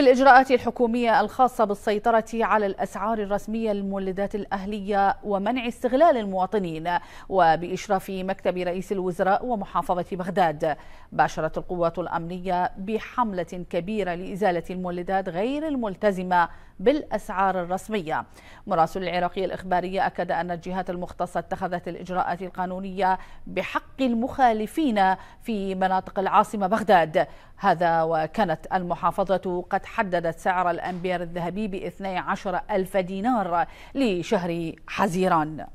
في الإجراءات الحكومية الخاصة بالسيطرة على الأسعار الرسمية للمولدات الأهلية ومنع استغلال المواطنين وبإشراف مكتب رئيس الوزراء ومحافظة بغداد باشرت القوات الأمنية بحملة كبيرة لإزالة المولدات غير الملتزمة بالأسعار الرسمية مراسل العراقي الإخبارية أكد أن الجهات المختصة اتخذت الإجراءات القانونية بحق المخالفين في مناطق العاصمة بغداد هذا وكانت المحافظة قد حددت سعر الأمبير الذهبي ب 12 ألف دينار لشهر حزيران